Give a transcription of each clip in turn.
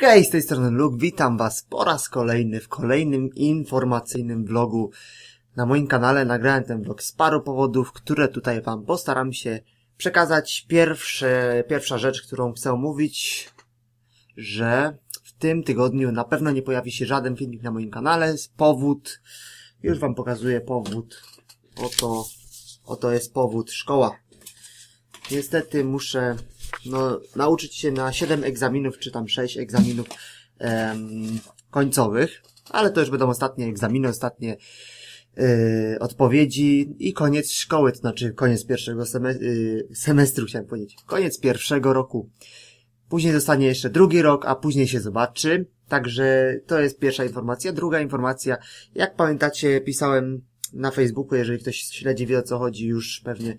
Hej, z tej strony Luke, witam Was po raz kolejny w kolejnym informacyjnym vlogu. Na moim kanale nagrałem ten vlog z paru powodów, które tutaj Wam postaram się przekazać. Pierwsze, pierwsza rzecz, którą chcę omówić, że w tym tygodniu na pewno nie pojawi się żaden filmik na moim kanale. Powód, już Wam pokazuję powód. Oto, oto jest powód szkoła. Niestety muszę no, nauczyć się na 7 egzaminów, czy tam 6 egzaminów em, końcowych, ale to już będą ostatnie egzaminy, ostatnie Yy, odpowiedzi i koniec szkoły, to znaczy koniec pierwszego semestru, y, semestru, chciałem powiedzieć. Koniec pierwszego roku. Później zostanie jeszcze drugi rok, a później się zobaczy. Także to jest pierwsza informacja. Druga informacja, jak pamiętacie, pisałem na Facebooku, jeżeli ktoś śledzi, wie o co chodzi już pewnie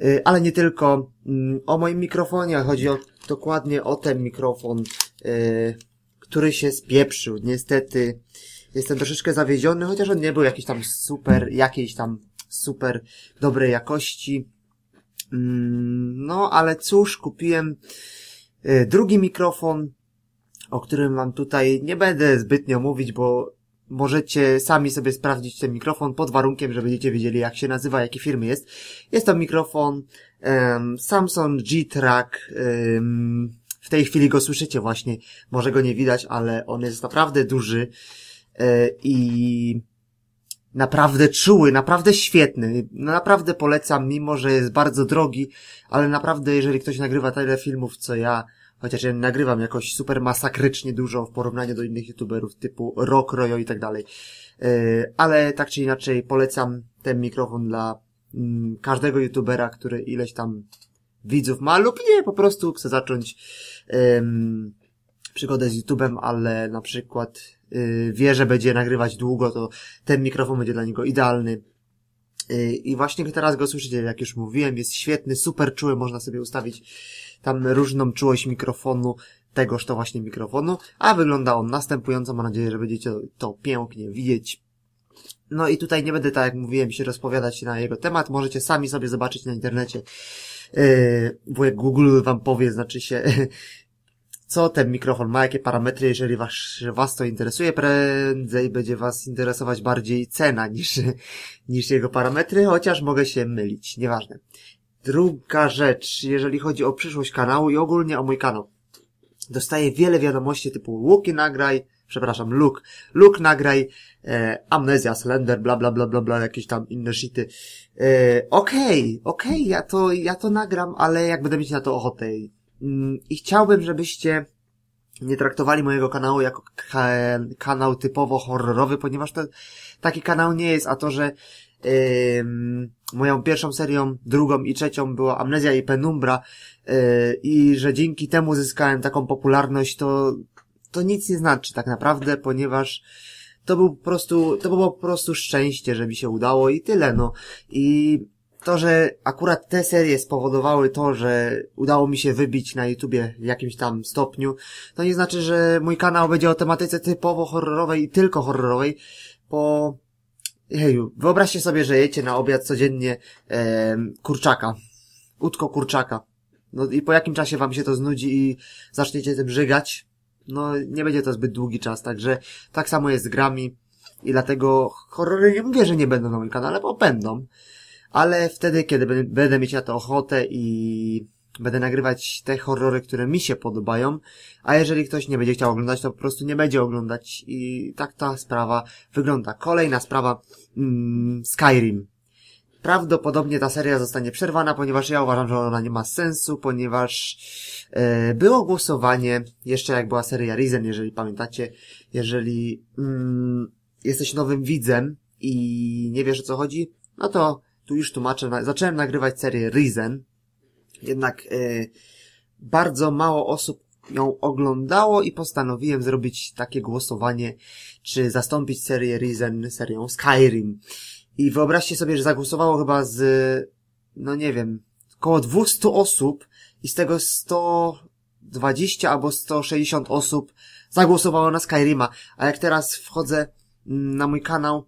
Y, ale nie tylko mm, o moim mikrofonie, chodzi o, dokładnie o ten mikrofon, y, który się spieprzył. Niestety jestem troszeczkę zawiedziony, chociaż on nie był jakiś tam super, jakiejś tam super dobrej jakości. Mm, no, ale cóż, kupiłem y, drugi mikrofon, o którym wam tutaj nie będę zbytnio mówić, bo możecie sami sobie sprawdzić ten mikrofon pod warunkiem, że będziecie wiedzieli jak się nazywa, jakie firmy jest. Jest to mikrofon um, Samsung G-Track. Um, w tej chwili go słyszycie właśnie, może go nie widać, ale on jest naprawdę duży um, i naprawdę czuły, naprawdę świetny. No, naprawdę polecam, mimo że jest bardzo drogi, ale naprawdę jeżeli ktoś nagrywa tyle filmów co ja, Chociaż ja nagrywam jakoś super masakrycznie dużo w porównaniu do innych youtuberów typu Rock, Royo i tak dalej. E, ale tak czy inaczej polecam ten mikrofon dla mm, każdego youtubera, który ileś tam widzów ma lub nie, po prostu chce zacząć um, przygodę z YouTube'em, ale na przykład y, wie, że będzie nagrywać długo, to ten mikrofon będzie dla niego idealny. Y, I właśnie teraz go słyszycie, jak już mówiłem, jest świetny, super czuły, można sobie ustawić tam różną czułość mikrofonu, tegoż to właśnie mikrofonu, a wygląda on następująco, mam nadzieję, że będziecie to pięknie widzieć. No i tutaj nie będę, tak jak mówiłem, się rozpowiadać na jego temat, możecie sami sobie zobaczyć na internecie, y, bo jak Google wam powie, znaczy się co ten mikrofon ma, jakie parametry, jeżeli was, was to interesuje, prędzej będzie was interesować bardziej cena niż, niż jego parametry, chociaż mogę się mylić, nieważne. Druga rzecz, jeżeli chodzi o przyszłość kanału i ogólnie o mój kanał. Dostaję wiele wiadomości typu Łuki nagraj, przepraszam, Luke, Luke nagraj, e, Amnezja, Slender, bla, bla, bla, bla, bla, jakieś tam inne shity. E, okej, okay, okej, okay, ja to, ja to nagram, ale jak będę mieć na to ochotę Mm, I chciałbym, żebyście nie traktowali mojego kanału jako kanał typowo horrorowy, ponieważ to taki kanał nie jest, a to, że yy, moją pierwszą serią, drugą i trzecią była Amnezja i Penumbra yy, i że dzięki temu zyskałem taką popularność, to, to nic nie znaczy tak naprawdę, ponieważ to był po prostu, to było po prostu szczęście, że mi się udało i tyle, no. I to, że akurat te serie spowodowały to, że udało mi się wybić na YouTubie w jakimś tam stopniu, to nie znaczy, że mój kanał będzie o tematyce typowo horrorowej i tylko horrorowej, bo heju, wyobraźcie sobie, że jecie na obiad codziennie e, kurczaka, utko kurczaka. No i po jakim czasie wam się to znudzi i zaczniecie tym żygać, no nie będzie to zbyt długi czas, także tak samo jest z grami i dlatego horrory nie mówię, że nie będą na moim kanale, bo będą ale wtedy, kiedy będę mieć na to ochotę i będę nagrywać te horrory, które mi się podobają, a jeżeli ktoś nie będzie chciał oglądać, to po prostu nie będzie oglądać i tak ta sprawa wygląda. Kolejna sprawa mm, Skyrim. Prawdopodobnie ta seria zostanie przerwana, ponieważ ja uważam, że ona nie ma sensu, ponieważ e, było głosowanie, jeszcze jak była seria Risen, jeżeli pamiętacie, jeżeli mm, jesteś nowym widzem i nie wiesz o co chodzi, no to tu już tłumaczę, zacząłem nagrywać serię Risen, jednak y, bardzo mało osób ją oglądało i postanowiłem zrobić takie głosowanie, czy zastąpić serię Risen serią Skyrim. I wyobraźcie sobie, że zagłosowało chyba z, no nie wiem, około 200 osób i z tego 120 albo 160 osób zagłosowało na Skyrima. A jak teraz wchodzę mm, na mój kanał,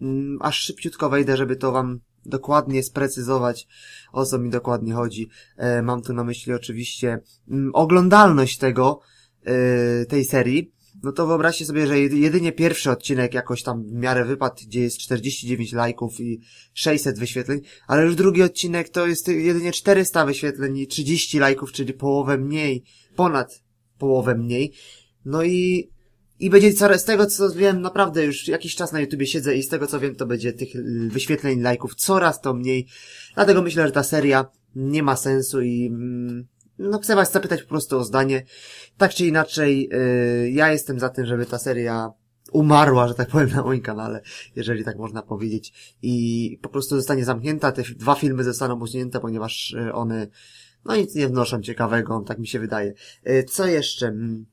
mm, aż szybciutko wejdę, żeby to wam dokładnie sprecyzować, o co mi dokładnie chodzi. E, mam tu na myśli oczywiście m, mm, oglądalność tego, e, tej serii. No to wyobraźcie sobie, że jedynie pierwszy odcinek jakoś tam w miarę wypadł, gdzie jest 49 lajków i 600 wyświetleń, ale już drugi odcinek to jest jedynie 400 wyświetleń i 30 lajków, czyli połowę mniej, ponad połowę mniej. No i i będzie coraz, z tego co wiem, naprawdę już jakiś czas na YouTubie siedzę i z tego co wiem, to będzie tych wyświetleń, lajków coraz to mniej. Dlatego myślę, że ta seria nie ma sensu i mm, no chcę was zapytać po prostu o zdanie. Tak czy inaczej, yy, ja jestem za tym, żeby ta seria umarła, że tak powiem, na moim kanale, jeżeli tak można powiedzieć. I po prostu zostanie zamknięta, te dwa filmy zostaną usunięte, ponieważ y, one no nic nie wnoszą ciekawego, tak mi się wydaje. Y, co jeszcze? Mm,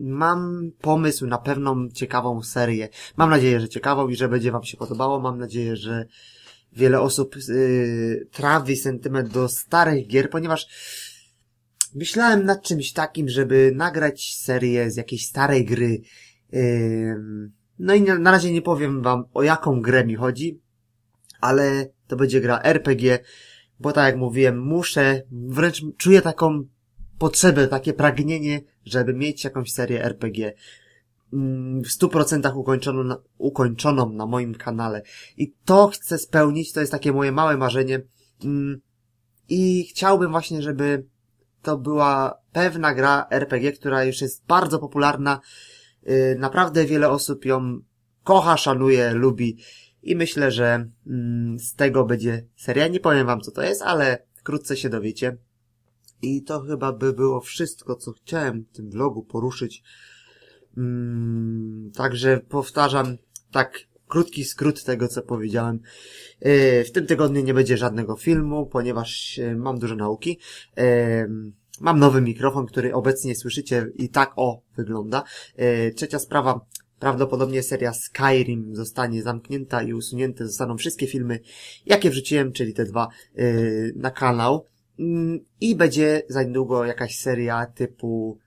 mam pomysł na pewną ciekawą serię. Mam nadzieję, że ciekawą i że będzie Wam się podobało. Mam nadzieję, że wiele osób yy, trawi sentyment do starych gier, ponieważ myślałem nad czymś takim, żeby nagrać serię z jakiejś starej gry. Yy, no i na, na razie nie powiem Wam o jaką grę mi chodzi, ale to będzie gra RPG, bo tak jak mówiłem, muszę, wręcz czuję taką potrzebę, takie pragnienie, żeby mieć jakąś serię RPG mm, w 100% ukończoną na, ukończoną na moim kanale. I to chcę spełnić, to jest takie moje małe marzenie. Mm, I chciałbym właśnie, żeby to była pewna gra RPG, która już jest bardzo popularna. Y, naprawdę wiele osób ją kocha, szanuje, lubi. I myślę, że mm, z tego będzie seria. Nie powiem wam co to jest, ale wkrótce się dowiecie. I to chyba by było wszystko, co chciałem w tym vlogu poruszyć. Mm, także powtarzam tak krótki skrót tego, co powiedziałem. E, w tym tygodniu nie będzie żadnego filmu, ponieważ e, mam dużo nauki. E, mam nowy mikrofon, który obecnie słyszycie i tak o wygląda. Trzecia sprawa. Prawdopodobnie seria Skyrim zostanie zamknięta i usunięte zostaną wszystkie filmy, jakie wrzuciłem, czyli te dwa, na kanał. Mm, I będzie za niedługo jakaś seria typu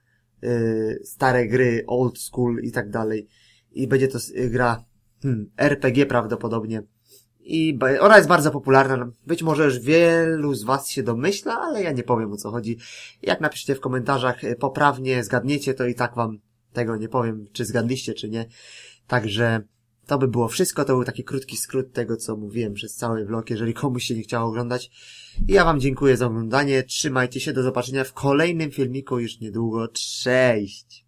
y, stare gry, old school i tak dalej. I będzie to y, gra hmm, RPG prawdopodobnie. I ona jest bardzo popularna. Być może już wielu z was się domyśla, ale ja nie powiem o co chodzi. Jak napiszcie w komentarzach y, poprawnie, zgadniecie, to i tak wam tego nie powiem, czy zgadliście, czy nie. Także to by było wszystko, to był taki krótki skrót tego, co mówiłem przez cały vlog, jeżeli komuś się nie chciało oglądać. I ja wam dziękuję za oglądanie, trzymajcie się, do zobaczenia w kolejnym filmiku już niedługo, cześć!